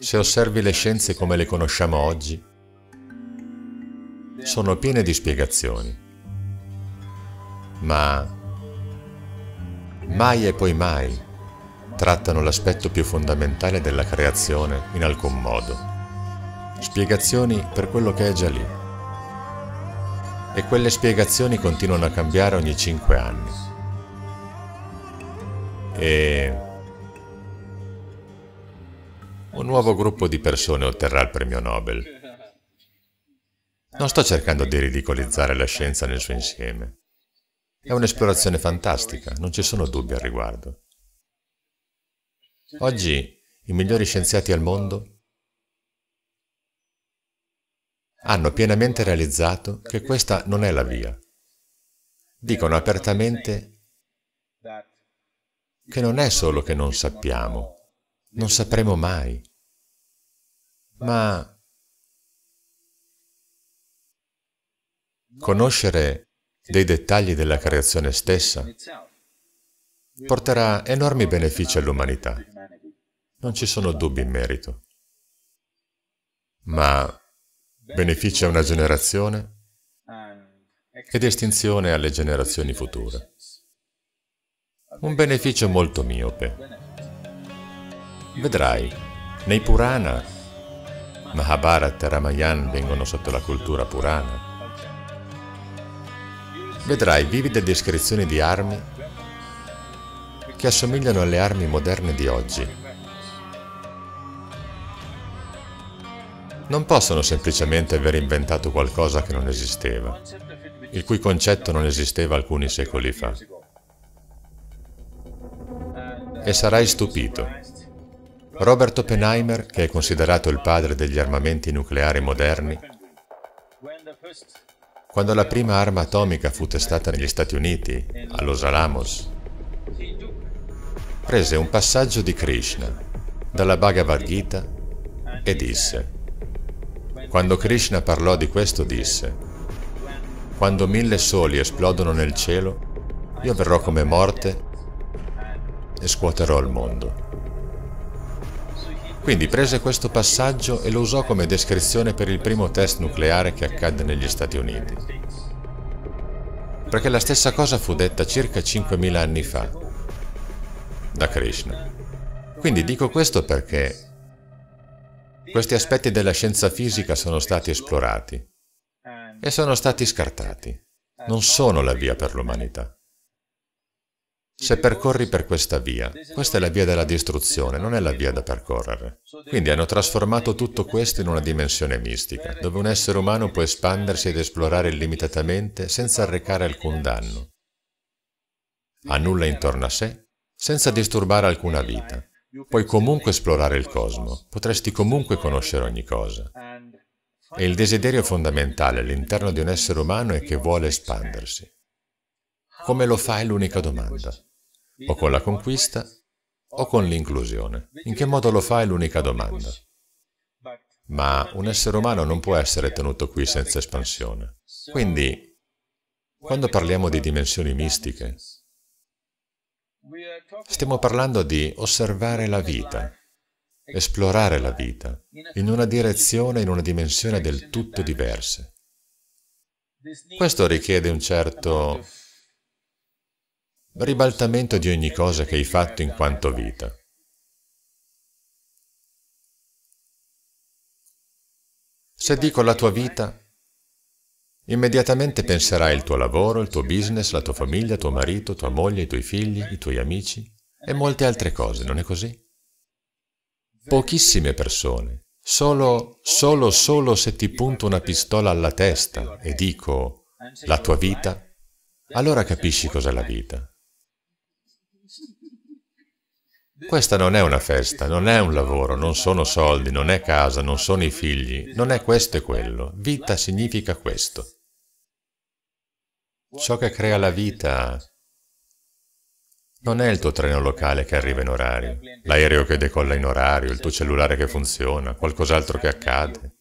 Se osservi le scienze come le conosciamo oggi, sono piene di spiegazioni, ma mai e poi mai trattano l'aspetto più fondamentale della creazione in alcun modo. Spiegazioni per quello che è già lì. E quelle spiegazioni continuano a cambiare ogni cinque anni. E un nuovo gruppo di persone otterrà il premio Nobel. Non sto cercando di ridicolizzare la scienza nel suo insieme. È un'esplorazione fantastica, non ci sono dubbi al riguardo. Oggi i migliori scienziati al mondo hanno pienamente realizzato che questa non è la via. Dicono apertamente che non è solo che non sappiamo, non sapremo mai ma conoscere dei dettagli della creazione stessa porterà enormi benefici all'umanità. Non ci sono dubbi in merito. Ma benefici a una generazione ed estinzione alle generazioni future. Un beneficio molto miope. Vedrai, nei Purana Mahabharata e Ramayana vengono sotto la cultura purana. Vedrai vivide descrizioni di armi che assomigliano alle armi moderne di oggi. Non possono semplicemente aver inventato qualcosa che non esisteva, il cui concetto non esisteva alcuni secoli fa. E sarai stupito Robert Oppenheimer, che è considerato il padre degli armamenti nucleari moderni, quando la prima arma atomica fu testata negli Stati Uniti, a Los Alamos, prese un passaggio di Krishna dalla Bhagavad Gita e disse, quando Krishna parlò di questo disse, quando mille soli esplodono nel cielo, io verrò come morte e scuoterò il mondo. Quindi prese questo passaggio e lo usò come descrizione per il primo test nucleare che accadde negli Stati Uniti. Perché la stessa cosa fu detta circa 5.000 anni fa da Krishna. Quindi dico questo perché questi aspetti della scienza fisica sono stati esplorati e sono stati scartati. Non sono la via per l'umanità. Se percorri per questa via, questa è la via della distruzione, non è la via da percorrere. Quindi hanno trasformato tutto questo in una dimensione mistica, dove un essere umano può espandersi ed esplorare illimitatamente senza arrecare alcun danno. Ha nulla intorno a sé, senza disturbare alcuna vita. Puoi comunque esplorare il cosmo, potresti comunque conoscere ogni cosa. E il desiderio fondamentale all'interno di un essere umano è che vuole espandersi. Come lo fa è l'unica domanda o con la conquista o con l'inclusione. In che modo lo fa è l'unica domanda. Ma un essere umano non può essere tenuto qui senza espansione. Quindi, quando parliamo di dimensioni mistiche, stiamo parlando di osservare la vita, esplorare la vita, in una direzione, in una dimensione del tutto diverse. Questo richiede un certo ribaltamento di ogni cosa che hai fatto in quanto vita. Se dico la tua vita, immediatamente penserai al tuo lavoro, il tuo business, la tua famiglia, tuo marito, tua moglie, i tuoi figli, i tuoi amici e molte altre cose, non è così? Pochissime persone, solo, solo, solo se ti punto una pistola alla testa e dico la tua vita, allora capisci cos'è la vita. Questa non è una festa, non è un lavoro, non sono soldi, non è casa, non sono i figli, non è questo e quello. Vita significa questo. Ciò che crea la vita non è il tuo treno locale che arriva in orario, l'aereo che decolla in orario, il tuo cellulare che funziona, qualcos'altro che accade,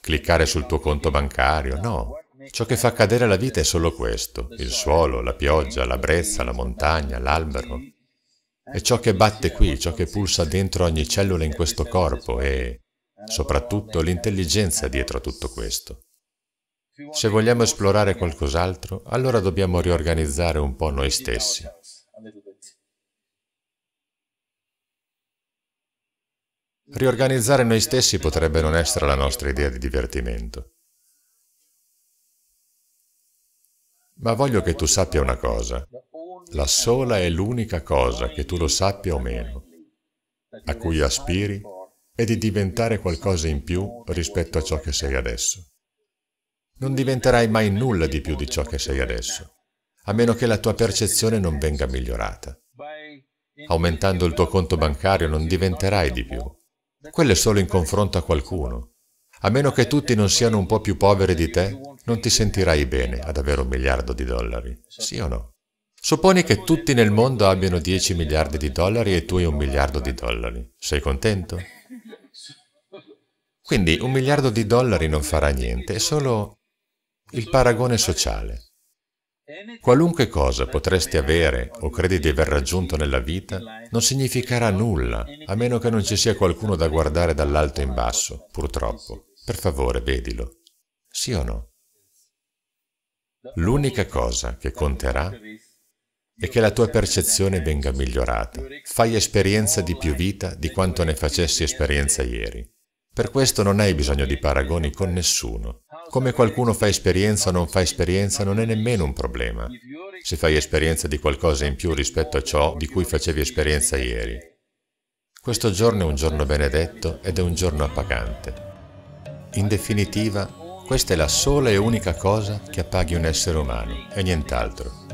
cliccare sul tuo conto bancario, no. Ciò che fa cadere la vita è solo questo, il suolo, la pioggia, la brezza, la montagna, l'albero. È ciò che batte qui, ciò che pulsa dentro ogni cellula in questo corpo e, soprattutto, l'intelligenza dietro a tutto questo. Se vogliamo esplorare qualcos'altro, allora dobbiamo riorganizzare un po' noi stessi. Riorganizzare noi stessi potrebbe non essere la nostra idea di divertimento. Ma voglio che tu sappia una cosa. La sola e l'unica cosa, che tu lo sappia o meno, a cui aspiri, è di diventare qualcosa in più rispetto a ciò che sei adesso. Non diventerai mai nulla di più di ciò che sei adesso, a meno che la tua percezione non venga migliorata. Aumentando il tuo conto bancario non diventerai di più. Quello è solo in confronto a qualcuno. A meno che tutti non siano un po' più poveri di te, non ti sentirai bene ad avere un miliardo di dollari, sì o no? Supponi che tutti nel mondo abbiano 10 miliardi di dollari e tu hai un miliardo di dollari. Sei contento? Quindi un miliardo di dollari non farà niente, è solo il paragone sociale. Qualunque cosa potresti avere o credi di aver raggiunto nella vita non significherà nulla, a meno che non ci sia qualcuno da guardare dall'alto in basso, purtroppo. Per favore, vedilo. Sì o no? L'unica cosa che conterà è che la tua percezione venga migliorata. Fai esperienza di più vita di quanto ne facessi esperienza ieri. Per questo non hai bisogno di paragoni con nessuno. Come qualcuno fa esperienza o non fa esperienza non è nemmeno un problema. Se fai esperienza di qualcosa in più rispetto a ciò di cui facevi esperienza ieri. Questo giorno è un giorno benedetto ed è un giorno appagante. In definitiva, questa è la sola e unica cosa che appaghi un essere umano e nient'altro.